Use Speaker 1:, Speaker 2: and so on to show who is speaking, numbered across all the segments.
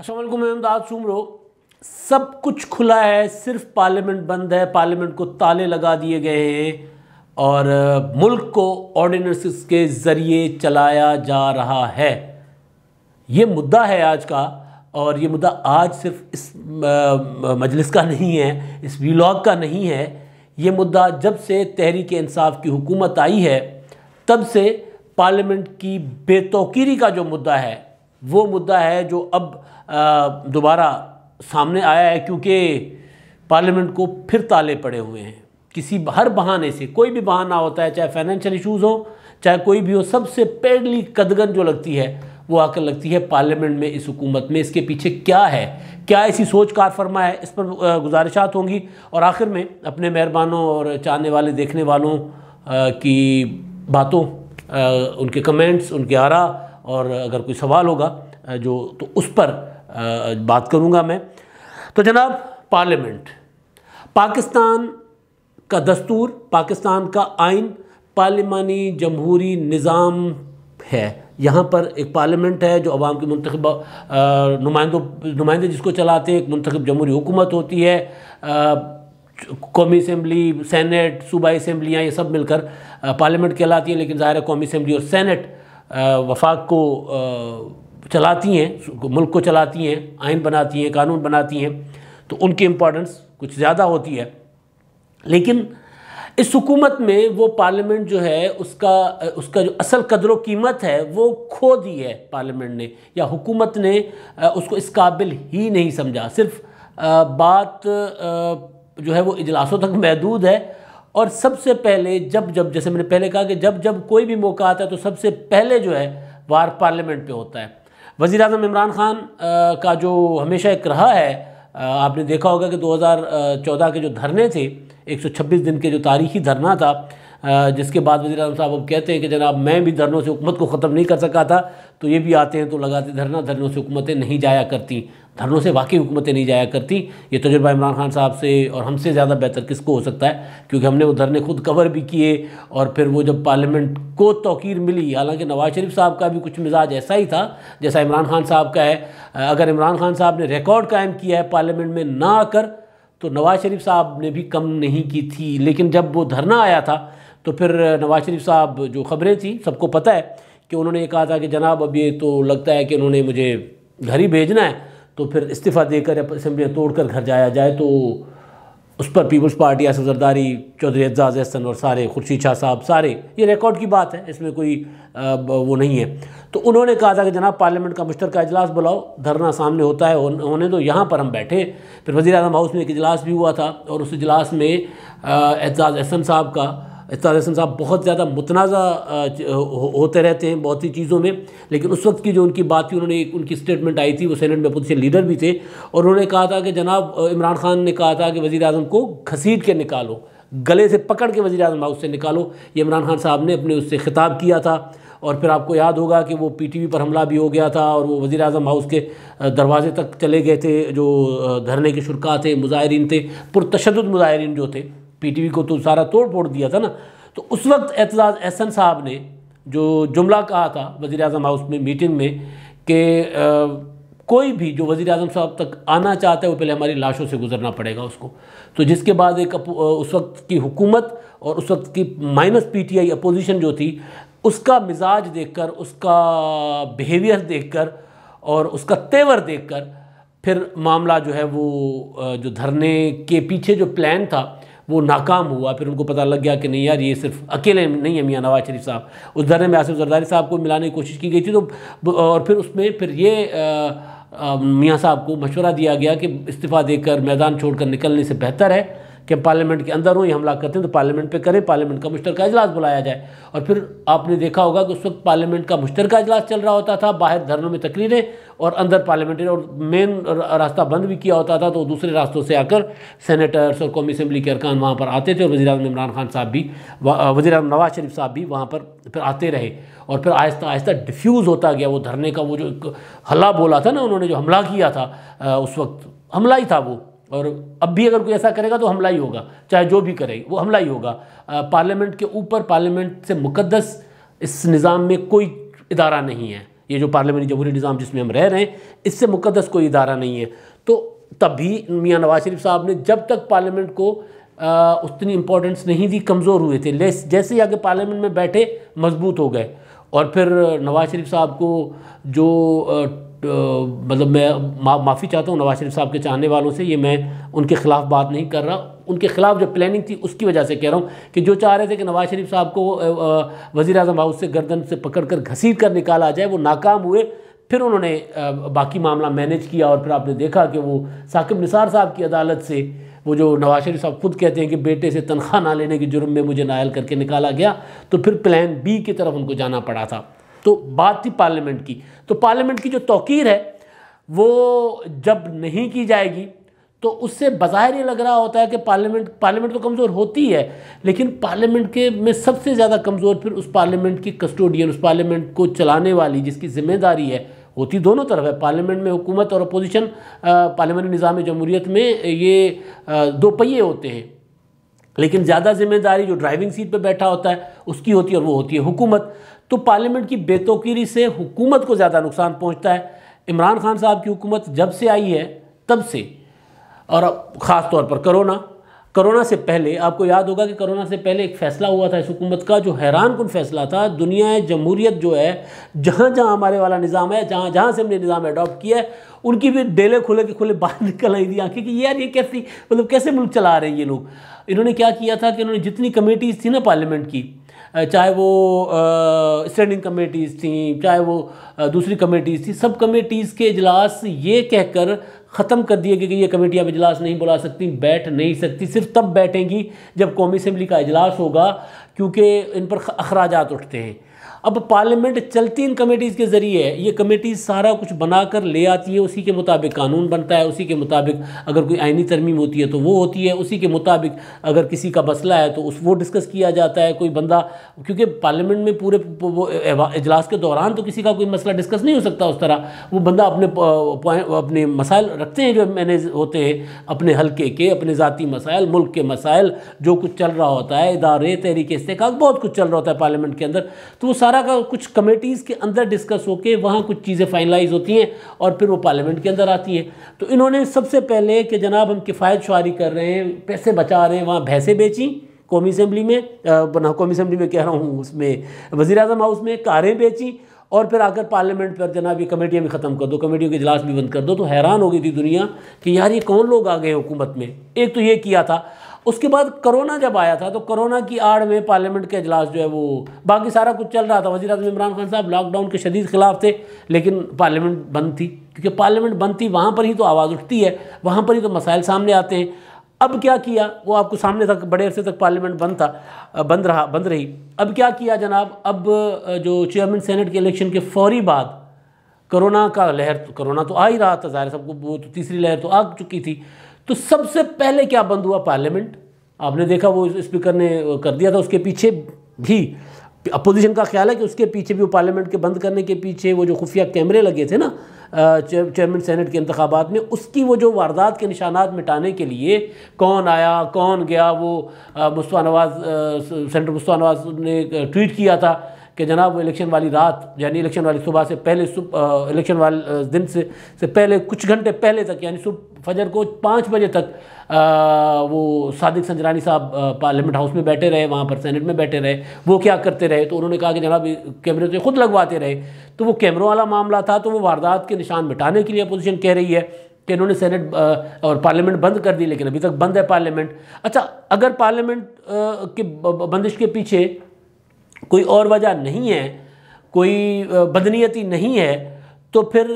Speaker 1: असलम अहमदाद सुमरो सब कुछ खुला है सिर्फ पार्लियामेंट बंद है पार्लियामेंट को ताले लगा दिए गए हैं और मुल्क को ऑर्डिनेंस के ज़रिए चलाया जा रहा है ये मुद्दा है आज का और ये मुद्दा आज सिर्फ इस मजलिस का नहीं है इस व्लॉग का नहीं है ये मुद्दा जब से तहरीक इंसाफ की हुकूमत आई है तब से पार्लियामेंट की बेतौकीरी का जो मुद्दा है वो मुद्दा है जो अब दोबारा सामने आया है क्योंकि पार्लियामेंट को फिर ताले पड़े हुए हैं किसी हर बहाने से कोई भी बहाना होता है चाहे फाइनेंशियल इश्यूज़ हो चाहे कोई भी हो सबसे पेडली कदगन जो लगती है वो आकर लगती है पार्लियामेंट में इस हुकूमत में इसके पीछे क्या है क्या ऐसी सोच कार फरमा है इस पर गुजारिशात होंगी और आखिर में अपने मेहरबानों और चाहने वाले देखने वालों की बातों उनके कमेंट्स उनके आरा और अगर कोई सवाल होगा जो तो उस पर बात करूँगा मैं तो जनाब पार्लियामेंट पाकिस्तान का दस्तूर पाकिस्तान का आइन पार्लिमानी जमहूरी निज़ाम है यहाँ पर एक पार्लियामेंट है जो आवाम के मंतब नुमाइंदों नुमाइंदे जिसको चलाते हैं एक मंतखब जमहूरी हुकूमत होती है कौमी असम्बली सैनट सूबाई इसम्बलियाँ ये सब मिलकर पार्लियामेंट कहलाती हैं लेकिन ज़ाहिर कौमी इसम्बली और सैनट वफाक को चलाती हैं मुल्क को चलाती हैं आइन बनाती हैं कानून बनाती हैं तो उनकी इम्पोर्टेंस कुछ ज़्यादा होती है लेकिन इस हुकूमत में वो पार्लियामेंट जो है उसका उसका जो असल कदर कीमत है वो खो दी है पार्लियामेंट ने या हुकूमत ने उसको इस काबिल ही नहीं समझा सिर्फ बात जो है वो इजलासों तक महदूद है और सबसे पहले जब जब जैसे मैंने पहले कहा कि जब जब कोई भी मौका आता है तो सबसे पहले जो है वार पार्लियामेंट पे होता है वज़ी अजम इमरान ख़ान का जो हमेशा एक रहा है आपने देखा होगा कि 2014 के जो धरने थे 126 दिन के जो तारीखी धरना था जिसके बाद वजी अजम साहब अब कहते हैं कि जनाब मैं भी धरनों से हुकूमत को ख़त्म नहीं कर सका था तो ये भी आते हैं तो लगाते धरना धरनों से हुकूमतें नहीं जाया करती धरनों से वाकई हुकूमतें नहीं जाया करती ये तजुर्बा इमरान खान साहब से और हमसे ज़्यादा बेहतर किसको हो सकता है क्योंकि हमने वो धरने खुद कवर भी किए और फिर वो जब पार्लियामेंट को तोकीर मिली हालांकि नवाज शरीफ साहब का भी कुछ मिजाज ऐसा ही था जैसा इमरान खान साहब का है अगर इमरान खान साहब ने रिकॉर्ड कायम किया है पार्लियामेंट में ना आकर तो नवाज शरीफ साहब ने भी कम नहीं की थी लेकिन जब वो धरना आया था तो फिर नवाज शरीफ साहब जो खबरें थी सबको पता है कि उन्होंने ये कहा था कि जनाब अब ये तो लगता है कि उन्होंने मुझे घर ही भेजना है तो फिर इस्तीफ़ा देकर असम्बलियाँ तोड़ कर घर जाया जाए तो उस पर पीपल्स पार्टी आसफ़ जरदारी चौधरी एजाज एहसन और सारे खुर्शीद शाह साहब सारे ये रिकॉर्ड की बात है इसमें कोई वो नहीं है तो उन्होंने कहा था कि जनाब पार्लियामेंट का मुश्तर अजलास बुलाओ धरना सामने होता है होने तो यहाँ पर हम बैठे फिर वजी अजम हाउस में एक अजलास भी हुआ था और उस इजलास में एजाज एहसन साहब का इस्ताद साहब बहुत ज़्यादा मुतनाज़ा होते रहते हैं बहुत सी चीज़ों में लेकिन उस वक्त की जो उनकी बात थी उन्होंने एक उनकी स्टेटमेंट आई थी वो सैनट में से लीडर भी थे और उन्होंने कहा था कि जनाब इमरान खान ने कहा था कि वज़ी अजम को घसीट के निकालो गले से पकड़ के वजी अजम हाउस से निकालो ये इमरान खान साहब ने अपने उससे खिताब किया था और फिर आपको याद होगा कि वो पी टी वी पर हमला भी हो गया था और वो वज़ी अजम हाउस के दरवाजे तक चले गए थे जो धरने के शुरा थे मुजाहरीन थे पुरतशद मुजाहरीन जो थे पीटीवी को तो सारा तोड़ फोड़ दिया था ना तो उस वक्त एतजाज़ एहसन साहब ने जो जुमला कहा था वज़ी अजम हाउस में मीटिंग में कि कोई भी जो वज़ी अजम साहब तक आना चाहता है वो पहले हमारी लाशों से गुजरना पड़ेगा उसको तो जिसके बाद एक उस वक्त की हुकूमत और उस वक्त की minus P T I opposition जो थी उसका मिजाज देखकर उसका बिहेवियर देखकर और उसका तेवर देखकर फिर मामला जो है वो जो धरने के पीछे जो प्लान था वो नाकाम हुआ फिर उनको पता लग गया कि नहीं यार ये सिर्फ अकेले नहीं है मियाँ नवाज शरीफ साहब उस धरने में आसिफ जरदारी साहब को मिलाने की कोशिश की गई थी तो और फिर उसमें फिर ये मियाँ साहब को मशवरा दिया गया कि इस्तीफ़ा देकर मैदान छोड़कर निकलने से बेहतर है कि पार्लियामेंट के अंदर हों ये हमला करते हैं तो पार्लियामेंट पे करें पार्लियामेंट का मुश्तर अजलास बुलाया जाए और फिर आपने देखा होगा कि उस वक्त पार्लियामेंट का मुश्तर अजलास चल रहा होता था बाहर धरनों में तकरीरें और अंदर पार्लियामेंट्री और मेन रास्ता बंद भी किया होता था तो दूसरे रास्तों से आकर सैनिटर्स और कौमी असम्बली के अरकान वहाँ पर आते थे और वजी अजम इमरान खान साहब भी वजी अजम नवाज शरीफ साहब भी वहाँ पर फिर आते रहे और फिर आहिस्ता आहिस्ता डिफ्यूज़ होता गया वो धरने का वो जो हल्ला बोला था ना उन्होंने जो हमला किया था उस वक्त हमला ही था वो और अब भी अगर कोई ऐसा करेगा तो हमला ही होगा चाहे जो भी करे वो हमला ही होगा पार्लियामेंट के ऊपर पार्लियामेंट से मुकदस इस निज़ाम में कोई इदारा नहीं है ये जो पार्लियामेंट जमहूरी निज़ाम जिसमें हम रह रहे हैं इससे मुकदस कोई इदारा नहीं है तो तभी मियाँ नवाज शरीफ साहब ने जब तक पार्लियामेंट को आ, उतनी इंपॉर्टेंस नहीं दी कमज़ोर हुए थे जैसे ही आगे पार्लियामेंट में बैठे मजबूत हो गए और फिर नवाज शरीफ साहब को जो मतलब मैं मा, माफ़ी चाहता हूँ नवाज शरीफ साहब के चाहने वालों से ये मैं उनके ख़िलाफ़ बात नहीं कर रहा उनके ख़िलाफ़ जो प्लानिंग थी उसकी वजह से कह रहा हूँ कि जो चाह रहे थे कि नवाज शरीफ साहब को वज़ी अजम हाउस से गर्दन से पकड़ कर घसीट कर निकाला जाए वो नाकाम हुए फिर उन्होंने बाकी मामला मैनेज किया और फिर आपने देखा कि वो साकिब निसार साहब की अदालत से वो जो नवाज शरीफ साहब खुद कहते हैं कि बेटे से तनख्वाह ना लेने के जुर्म में मुझे नायल करके निकाला गया तो फिर प्लान बी की तरफ उनको जाना पड़ा था तो बात थी पार्लियामेंट की तो पार्लियामेंट की जो तोकीर है वो जब नहीं की जाएगी तो उससे बाहर ये लग रहा होता है कि पार्लियामेंट पार्लियामेंट तो कमज़ोर होती है लेकिन पार्लियामेंट के में सबसे ज़्यादा कमज़ोर फिर उस पार्लियामेंट की कस्टोडियन उस पार्लियामेंट को चलाने वाली जिसकी जिम्मेदारी है होती दोनों तरफ है पार्लियामेंट में हुकूमत और अपोजिशन पार्लियामेंट निज़ाम जमहूरीत में ये दो पहिए होते हैं लेकिन ज़्यादा जिम्मेदारी जो ड्राइविंग सीट पर बैठा होता है उसकी होती है और वो होती है हुकूमत तो पार्लियामेंट की बेतोकीरी से हुकूमत को ज़्यादा नुकसान पहुँचता है इमरान खान साहब की हुकूमत जब से आई है तब से और ख़ास तौर पर करोना करोना से पहले आपको याद होगा कि करोना से पहले एक फ़ैसला हुआ था इस हुकूमत का जो हैरान कन फैसला था दुनिया जमहूरियत जो है जहाँ जहाँ हमारे वाला निज़ाम है जहाँ जहाँ से हमने निज़ाम अडॉप्ट किया है उनकी भी डेले खुले के खुले बाहर निकल आई थी आंखें कि यार ये कैसी मतलब कैसे मुल्क चला रहे हैं ये लोग इन्होंने क्या किया था कि इन्होंने जितनी कमेटीज़ थी ना पार्लियामेंट की चाहे वो स्टैंडिंग कमेटीज़ थी चाहे वो दूसरी कमेटीज़ थी सब कमेटीज़ के इजलास ये कहकर ख़त्म कर दिए गए कि ये कमेटी अब इजलास नहीं बुला सकती बैठ नहीं सकती सिर्फ तब बैठेंगी जब कौमी असम्बली का इजलास होगा क्योंकि इन पर अखराज उठते हैं अब पार्लियामेंट चलती इन कमेटीज़ के ज़रिए ये कमेटी सारा कुछ बना कर ले आती है उसी के मुताबिक कानून बनता है उसी के मुताबिक अगर कोई आइनी तरमीम होती है तो वो होती है उसी के मुताबिक अगर किसी का मसला है तो उस वो डिस्कस किया जाता है कोई बंदा क्योंकि पार्लियामेंट में पूरे इजलास के दौरान तो किसी का कोई मसला डिस्कस नहीं हो सकता उस तरह वो बंदा अपने अपने मसाइल रखते हैं जो मैनेज होते हैं अपने हल्के के अपने ज़ाती मसाइल मुल्क के मसाइल जो कुछ चल रहा होता है इदारे तहरीके इस्तेकाक बहुत कुछ चल रहा होता है पार्लियामेंट के अंदर तो वो सारा का कुछ कमेटीज़ के अंदर डिस्कस होकर वहाँ कुछ चीज़ें फाइनलाइज होती हैं और फिर वो पार्लियामेंट के अंदर आती हैं तो इन्होंने सबसे पहले कि जनाब हम किफ़ायत शुारी कर रहे हैं पैसे बचा रहे हैं वहाँ भैंसें बेची कौमी असम्बली में बना कौमी असम्बली में कह रहा हूँ उसमें वज़ी अजम हाउस में कारें बेची और फिर आकर पार्लियामेंट पर जनाब ये कमेटियाँ भी ख़त्म कर दो कमेटियों के इजलास भी बंद कर दो तो हैरान हो गई थी दुनिया कि यार ये कौन लोग आ गए हुकूमत में एक तो ये किया था उसके बाद कोरोना जब आया था तो कोरोना की आड़ में पार्लियामेंट के अजलास जो है वो बाकी सारा कुछ चल रहा था वजी अजम इमरान खान साहब लॉकडाउन के शदीद खिलाफ थे लेकिन पार्लियामेंट बंद थी क्योंकि पार्लियामेंट बंद थी वहाँ पर ही तो आवाज़ उठती है वहाँ पर ही तो मसाइल सामने आते हैं अब क्या किया वो आपको सामने तक बड़े अरसे तक पार्लियामेंट बंद था बंद रहा बंद रही अब क्या किया जनाब अब जो चेयरमैन सेनेट के इलेक्शन के फौरी बाद कोरोना का लहर कोरोना तो आ ही रहा था ज़ाहिर सबको वो तो तीसरी लहर तो आ चुकी थी तो सबसे पहले क्या बंद हुआ पार्लियामेंट आपने देखा वो स्पीकर ने कर दिया था उसके पीछे भी अपोजिशन का ख्याल है कि उसके पीछे भी वो पार्लियामेंट के बंद करने के पीछे वो जो खुफिया कैमरे लगे थे ना चेयरमैन सेनेट के इंतबात में उसकी वो जो वारदात के निशानात मिटाने के लिए कौन आया कौन गया वो मुस्तफ़ा नवाज सेंटर मुस्तफ़ा नवाज ने ट्वीट किया था कि जनाब वो इलेक्शन वाली रात यानी इलेक्शन वाली सुबह से पहले इलेक्शन वाले दिन से से पहले कुछ घंटे पहले तक यानी सुबह फजर को पाँच बजे तक आ, वो सादिक संजरानी साहब पार्लियामेंट हाउस में बैठे रहे वहाँ पर सेनेट में बैठे रहे वो क्या करते रहे तो उन्होंने कहा कि जनाब कैमरे से खुद लगवाते रहे तो वो कैमरों वाला मामला था तो वो वारदात के निशान मिटाने के लिए अपोजिशन कह रही है कि इन्होंने सेनेट और पार्लियामेंट बंद कर दी लेकिन अभी तक बंद है पार्लियामेंट अच्छा अगर पार्लियामेंट के बंदिश के पीछे कोई और वजह नहीं है कोई बदनीयती नहीं है तो फिर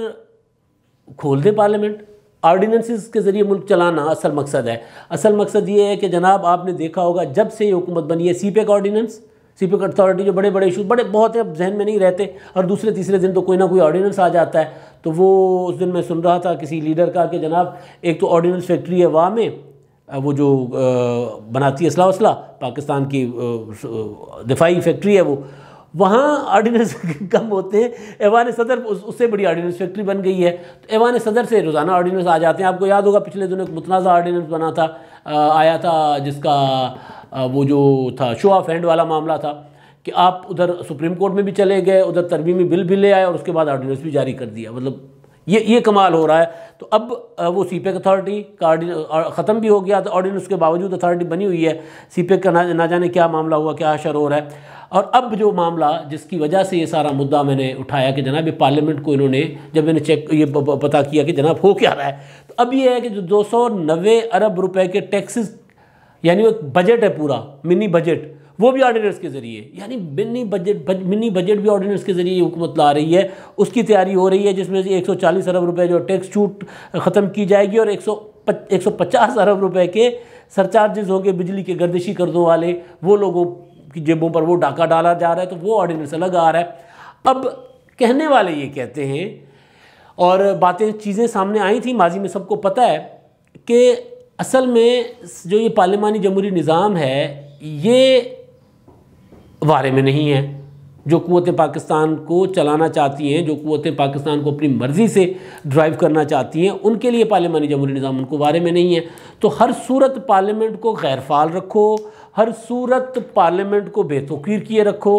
Speaker 1: खोल दे पार्लियामेंट ऑर्डीनेंस के ज़रिए मुल्क चलाना असल मकसद है असल मकसद ये है कि जनाब आपने देखा होगा जब से ये हुकूमत बनी है सी का ऑर्डीनेंस सी पैक अथॉरिटी जो बड़े बड़े इशू बड़े बहुत अब जहन में नहीं रहते और दूसरे तीसरे दिन तो कोई ना कोई ऑर्डीनेंस आ जाता है तो वो उस दिन मैं सुन रहा था किसी लीडर का कि जनाब एक तो ऑर्डीनेंस फैक्ट्री है वाह में वो जो बनाती है असला असला पाकिस्तान की दिफाई फैक्ट्री है वो वहाँ आर्डीनेंस कम होते हैं ऐवान सदर उस, उससे बड़ी आर्डीनेंस फैक्ट्री बन गई है तो ऐवान सदर से रोज़ाना आर्डीनेंस आ जाते हैं आपको याद होगा पिछले दिनों एक मुतनाज़ा आर्डीनेंस बना था आया था जिसका वो जो था शो ऑफ हैंड वाला मामला था कि आप उधर सुप्रीम कोर्ट में भी चले गए उधर तरमीमी बिल भी ले आए और उसके बाद आर्डीनेंस भी जारी कर दिया मतलब ये ये कमाल हो रहा है तो अब वो सी पैक अथॉरिटी का ख़त्म भी हो गया तो ऑर्डिनेंस के बावजूद अथॉरिटी बनी हुई है सी पैक का ना, ना जाने क्या मामला हुआ क्या अशर हो रहा है और अब जो मामला जिसकी वजह से ये सारा मुद्दा मैंने उठाया कि जनाब ये पार्लियामेंट को इन्होंने जब मैंने चेक ये पता किया कि जनाब हो क्या रहा है तो अब ये है कि जो दो अरब रुपये के टैक्सेस यानी वो बजट है पूरा मिनी बजट वो भी ऑर्डिनेंस के ज़रिए यानी मिनी बजट बज, मिनी बजट भी ऑर्डिनेंस के ज़रिए हुकूमत ला रही है उसकी तैयारी हो रही है जिसमें से 140 अरब रुपए जो टैक्स छूट ख़त्म की जाएगी और 100 150 अरब रुपए के सरचार्जेज होंगे बिजली के गर्दिशी कर्जों वाले वो लोगों की जेबों पर वो डाका डाला जा रहा है तो वो ऑर्डिनेंस अलग आ रहा है अब कहने वाले ये कहते हैं और बातें चीज़ें सामने आई थी माजी में सबको पता है कि असल में जो ये पार्लियामानी जमहूरी निज़ाम है ये वारे में नहीं है जो क़वतें पाकिस्तान को चलाना चाहती हैं जो क़वतें पाकिस्तान को अपनी मर्ज़ी से ड्राइव करना चाहती हैं उनके लिए पार्लियामानी जमहूरी निज़ाम उनको बारे में नहीं है तो हर सूरत पार्लियामेंट को गैर फाल रखो हर सूरत पार्लियामेंट को बेतकीर किए रखो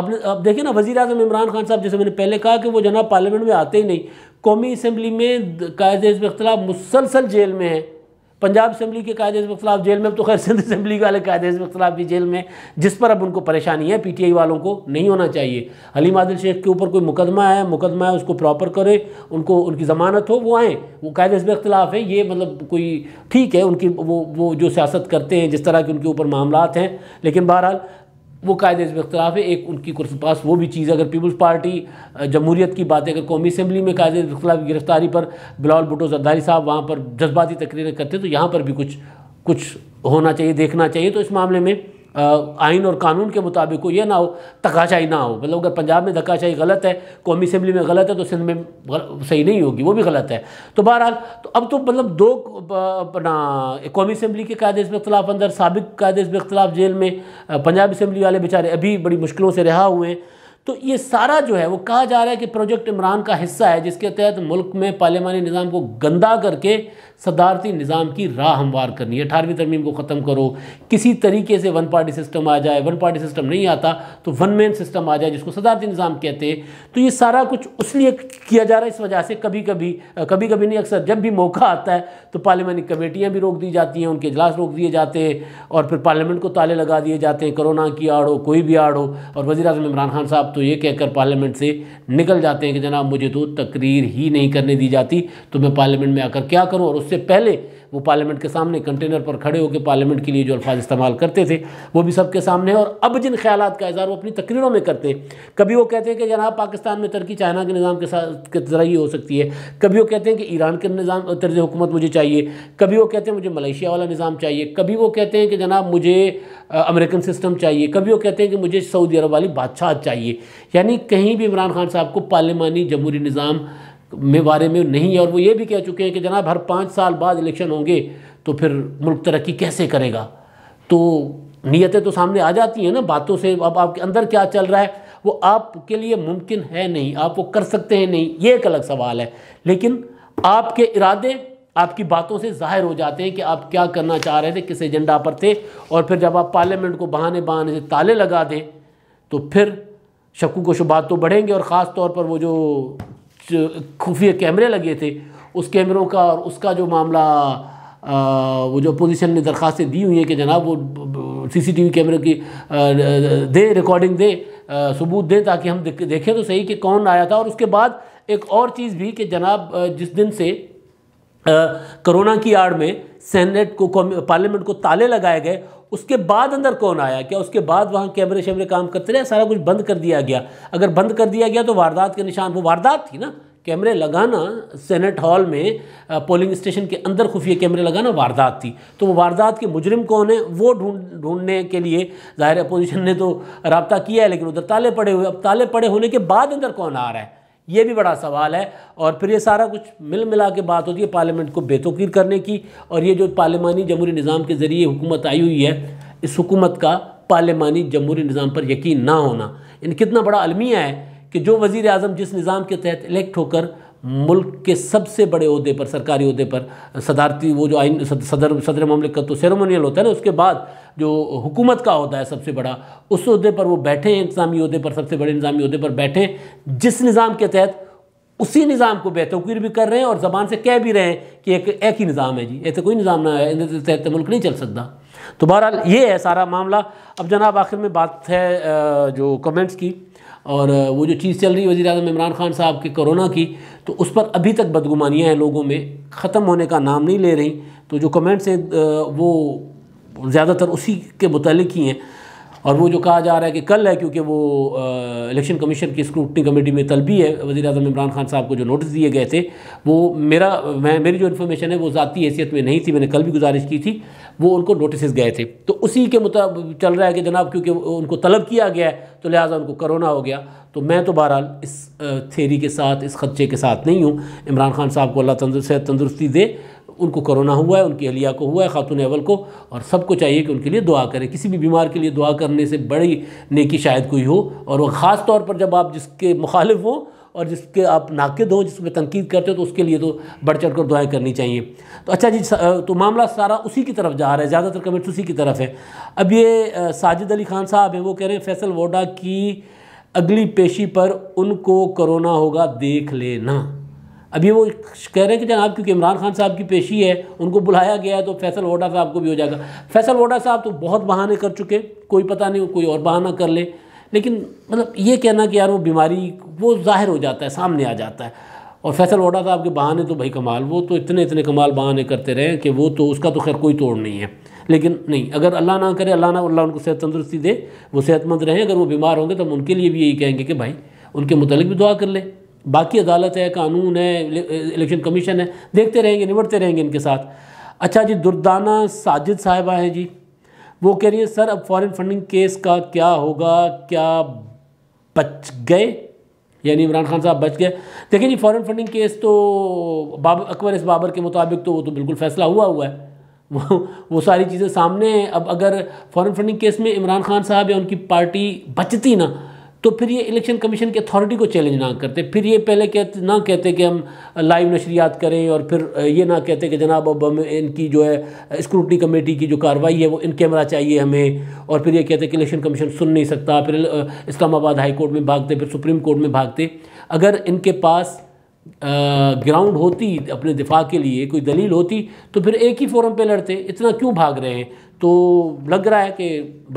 Speaker 1: आपने अब देखिए ना वज़ी अजम इमरान खान साहब जैसे मैंने पहले कहा कि वो जना पार्लियामेंट में आते ही नहीं कौमी असम्बली में कायदे अख्तलाफ मुसलसल जेल में है पंजाब असम्बली के कायदे के खिलाफ जेल में अब तो खैर सिंध असम्बली वाले कायदे के खिलाफ भी जेल में जिस पर अब उनको परेशानी है पीटीआई वालों को नहीं होना चाहिए हलीम आदिल शेख के ऊपर कोई मुकदमा है मुकदमा है उसको प्रॉपर करे उनको उनकी ज़मानत हो वो आएँ वो कायदे के खिलाफ है ये मतलब कोई ठीक है उनकी वो वो जो सियासत करते हैं जिस तरह के उनके ऊपर मामला हैं लेकिन बहरहाल वो कायदे इसमें इख्तलाफ है एक उनकी पास वो भी चीज़ अगर पीपल्स पार्टी जमहूरियत की बात है अगर कौमी असम्बली में कायदे इख्तलाफ गिरफ्तारी पर बिलाल भुटो जरदारी साहब वहाँ पर जज्बाती तकरीरें करते तो यहाँ पर भी कुछ कुछ होना चाहिए देखना चाहिए तो इस मामले में आइन और कानून के मुताबिक हो ये ना हो धक्काशाही ना हो मतलब अगर पंजाब में धक्काशाही गलत है कौमी असम्बली में गलत है तो सिंध में सही नहीं होगी वो भी गलत है तो बहरहाल तो अब तो मतलब दो अपना कौमी असम्बली के कायदे इसमें इख्तलाफ अंदर सबक कायदे इसमें इख्तलाफ जेल में पंजाब असम्बली वाले बेचारे अभी बड़ी मुश्किलों से रहा हुए हैं तो ये सारा जो है वो कहा जा रहा है कि प्रोजेक्ट इमरान का हिस्सा है जिसके तहत मुल्क में पार्लियामानी निज़ाम को गंदा करके सदारती निज़ाम की राह हमवार करनी है अठारहवीं तरमीम को ख़त्म करो किसी तरीके से वन पार्टी सिस्टम आ जाए वन पार्टी सिस्टम नहीं आता तो वन मैन सिस्टम आ जाए जिसको सदारती निज़ाम कहते हैं तो ये सारा कुछ लिए किया जा रहा है इस वजह से कभी कभी कभी कभी नहीं अक्सर जब भी मौका आता है तो पार्लियामानी कमेटियाँ भी रोक दी जाती हैं उनके इजलास रोक दिए जाते हैं और फिर पार्लियामेंट को ताले लगा दिए जाते हैं कोरोना की आड़ हो कोई भी आड़ हो और वजी अजम इमरान खान साहब तो ये कहकर पार्लियामेंट से निकल जाते हैं कि जनाब मुझे तो तकरीर ही नहीं करने दी जाती तो मैं पार्लियामेंट में आकर क्या करूँ और उससे पहले वो पार्लियामेंट के सामने कंटेनर पर खड़े होकर पार्लियामेंट के लिए जो अल्फाज इस्तेमाल करते थे वो भी सबके सामने है और अब जिन ख्याल का इजहार वो अपनी तकरीरों में करते हैं कभी वो कहते हैं कि जनाब पाकिस्तान में तरक्की चाइना के निज़ाम के साथ के ज़रिए हो सकती है कभी वो कहते हैं कि ईरान के निज़ाम तर्ज हुकूमत मुझे चाहिए कभी वो कहते हैं मुझे मलेशिया वाला निज़ाम चाहिए कभी वो कहते हैं कि जनाब मुझे अमेरिकन सिस्टम चाहिए कभी वो कहते हैं कि मुझे सऊदी अरब वाली बादशाह चाहिए यानी कहीं भी इमरान खान साहब को पार्लिमानी जमहूरी निज़ाम में बारे में नहीं है और वो ये भी कह चुके हैं कि जनाब हर पाँच साल बाद इलेक्शन होंगे तो फिर मुल्क तरक्की कैसे करेगा तो नीयतें तो सामने आ जाती हैं ना बातों से अब आपके अंदर क्या चल रहा है वो आपके लिए मुमकिन है नहीं आप वो कर सकते हैं नहीं ये एक अलग सवाल है लेकिन आपके इरादे आपकी बातों से जाहिर हो जाते हैं कि आप क्या करना चाह रहे थे किस एजेंडा पर थे और फिर जब आप पार्लियामेंट को बहाने बहाने से ताले लगा दें तो फिर शकू को शुबात तो बढ़ेंगे और ख़ास तौर पर वो जो खुफिया कैमरे लगे थे उस कैमरों का और उसका जो मामला आ, वो जो अपोजिशन ने दरख्वास्तें दी हुई हैं कि जनाब वो सीसीटीवी कैमरे की दे रिकॉर्डिंग दे सबूत दें ताकि हम देखें तो सही कि कौन आया था और उसके बाद एक और चीज़ भी कि जनाब जिस दिन से कोरोना की आड़ में सेनेट को पार्लियामेंट को ताले लगाए गए उसके बाद अंदर कौन आया क्या उसके बाद वहाँ कैमरे शैमरे काम करते रहे सारा कुछ बंद कर दिया गया अगर बंद कर दिया गया तो वारदात के निशान वो वारदात थी ना कैमरे लगाना सेनेट हॉल में पोलिंग स्टेशन के अंदर खुफिया कैमरे लगाना वारदात थी तो वो वारदात के मुजरिम कौन है वो ढूंढ दून, ढूंढने के लिए ज़ाहिर अपोजिशन ने तो रबता किया है लेकिन उधर ताले पड़े हुए अब ताले पड़े होने के बाद अंदर कौन आ रहा है ये भी बड़ा सवाल है और फिर ये सारा कुछ मिल मिला के बात होती है पार्लियामेंट को बेतोकीर करने की और ये जो पार्लियामानी जमहूरी निज़ाम के ज़रिए हुकूमत आई हुई है इस हुकूमत का पार्लियामानी जमहूरी निज़ाम पर यकीन ना होना इन कितना बड़ा अलमिया है कि जो वज़ी अजम जिस निज़ाम के तहत इलेक्ट होकर मुल्क के सबसे बड़े अहदे पर सरकारी अहदे पर सदारती वो जो आइन सदर सदर ममलिकत तो सेरेमोनियल होता है ना उसके बाद जो हुकूमत का होता है सबसे बड़ा उस अहदे पर वो बैठे इंतजामी अहदे पर सबसे बड़े इंतजामी अहदे पर बैठे जिस निज़ाम के तहत उसी निज़ाम को बेतौकीर भी कर रहे हैं और ज़बान से कह भी रहे हैं कि एक एक ही निज़ाम है जी ऐसे कोई निज़ाम ना है तहत तो मुल्क नहीं चल सकता तो बहरहाल ये है सारा मामला अब जनाब आखिर में बात है जो कमेंट्स की और वो जो चीज़ चल रही है वजी अजम इमरान खान साहब के कोरोना की तो उस पर अभी तक बदगुमानियाँ हैं लोगों में ख़त्म होने का नाम नहीं ले रही तो जो कमेंट्स हैं वो ज़्यादातर उसी के मुतलिक ही हैं और वो जो कहा जा रहा है कि कल है क्योंकि वो इलेक्शन कमीशन की स्क्रूटनी कमेटी में तलबी है वजी अजम इमरान खान साहब को जो नोटिस दिए गए थे वो मेरा मैं मेरी जो इन्फॉर्मेशन है वो ज़ाती हैसियत में नहीं थी मैंने कल भी गुजारिश की थी वो उनको नोटिस गए थे तो उसी के मुताबिक चल रहा है कि जनाब क्योंकि उनको तलब किया गया है तो लिहाजा उनको करोना हो गया तो मैं तो बहरहाल इस थेरी के साथ इस खदचे के साथ नहीं हूँ इमरान खान साहब को अल्लाह तंदुरुस्त तंदुरुस्ती दे उनको कोरोना हुआ है उनकी अलिया को हुआ है खातून अवल को और सबको चाहिए कि उनके लिए दुआ करें किसी भी बीमार के लिए दुआ करने से बड़ी नेकी शायद कोई हो और वह ख़ास तौर पर जब आप जिसके मुखालिफ हों और जिसके आप नाकद हों जिसमें तनकीद करते हो तो उसके लिए तो बढ़ चढ़ कर दुआएँ करनी चाहिए तो अच्छा जी तो मामला सारा उसी की तरफ जा रहा है ज़्यादातर कमेंट्स उसी की तरफ है अब ये साजिद अली खान साहब हैं वो कह रहे हैं फैसल वोडा की अगली पेशी पर उनको करोना होगा देख लेना अभी वो कह रहे हैं कि जनाब क्योंकि इमरान खान साहब की पेशी है उनको बुलाया गया है तो फैसल वोडा साहब को भी हो जाएगा फैसल वोडा साहब तो बहुत बहाने कर चुके कोई पता नहीं कोई और बहाना कर ले लेकिन मतलब ये कहना कि यार वो बीमारी वो जाहिर हो जाता है सामने आ जाता है और फैसल वोडा साहब के बहाने तो भाई कमाल वो तो इतने इतने कमाल बहाने करते रहे कि वो तो उसका तो खैर कोई तोड़ नहीं है लेकिन नहीं अगर अल्लाह ना करे अल्लाह ना अल्लाह उनको सेहत तंदुरुस्ती दे वो सेहतमंद रहें अगर वो बीमार होंगे तो हम उनके लिए भी यही कहेंगे कि भाई उनके मतलब भी दुआ कर लें बाकी अदालत है कानून है इलेक्शन कमीशन है देखते रहेंगे निबटते रहेंगे इनके साथ अच्छा जी दुर्दाना साजिद साहिबा हैं जी वो कह रही है सर अब फॉरेन फंडिंग केस का क्या होगा क्या बच गए यानी इमरान खान साहब बच गए देखिए जी फॉरेन फंडिंग केस तो बाब अकबर इस बाबर के मुताबिक तो वो तो बिल्कुल फैसला हुआ हुआ है वो वो सारी चीज़ें सामने हैं अब अगर फॉरेन फंडिंग केस में इमरान खान साहब या उनकी पार्टी बचती ना तो फिर ये इलेक्शन कमीशन की अथॉरिटी को चैलेंज ना करते फिर ये पहले कहते ना कहते कि हम लाइव नशरियात करें और फिर ये ना कहते कि जनाब अब हम इनकी जो है स्क्रूटनी कमेटी की जो कार्रवाई है वो इन कैमरा चाहिए हमें और फिर ये कहते कि इलेक्शन कमीशन सुन नहीं सकता फिर इस्लामाबाद हाई कोर्ट में भागते फिर सुप्रीम कोर्ट में भागते अगर इनके पास ग्राउंड होती अपने दिफा के लिए कोई दलील होती तो फिर एक ही फोरम पे लड़ते इतना क्यों भाग रहे हैं तो लग रहा है कि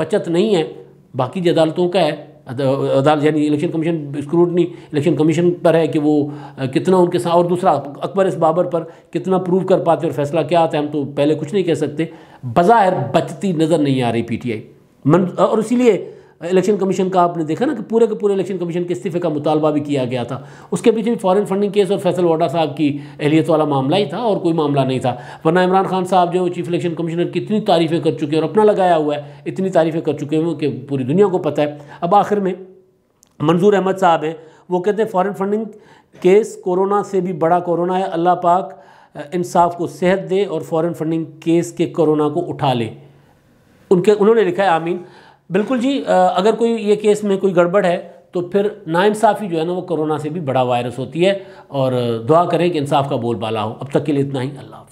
Speaker 1: बचत नहीं है बाकी अदालतों का है अदालत यानी election commission scrutiny election commission पर है कि वो कितना उनके साथ और दूसरा अकबर इस बाबर पर कितना प्रूव कर पाते और फैसला क्या आता है हम तो पहले कुछ नहीं कह सकते बज़ाहिर बचती नज़र नहीं आ रही पीटीआई मन और इसीलिए इलेक्शन कमीशन का आपने देखा ना कि पूरे के पूरे इलेक्शन कमीशन के इस्तीफे का मुतालबा भी किया गया था उसके पीछे भी फॉरन फंडिंग केस और फैसल वाडा साहब की अहलियत वाला मामला ही था और कोई मामला नहीं था वरना इमरान खान साहब जो चीफ इलेक्शन कमिश्नर की इतनी तारीफ़ें कर चुके हैं और अपना लगाया हुआ है इतनी तारीफ़ें कर चुके हैं कि पूरी दुनिया को पता है अब आखिर में मंजूर अहमद साहब हैं वो कहते हैं फॉरन फंडिंग केस कोरोना से भी बड़ा कोरोना है अल्लाह पाक इंसाफ को सेहत दे और फॉरेन फंडिंग केस के कोरोना को उठा ले उनके उन्होंने लिखा है आमीन बिल्कुल जी अगर कोई ये केस में कोई गड़बड़ है तो फिर नाइंसाफ़ी जो है ना वो कोरोना से भी बड़ा वायरस होती है और दुआ करें कि इंसाफ का बोलबाला हो अब तक के लिए इतना ही अल्लाह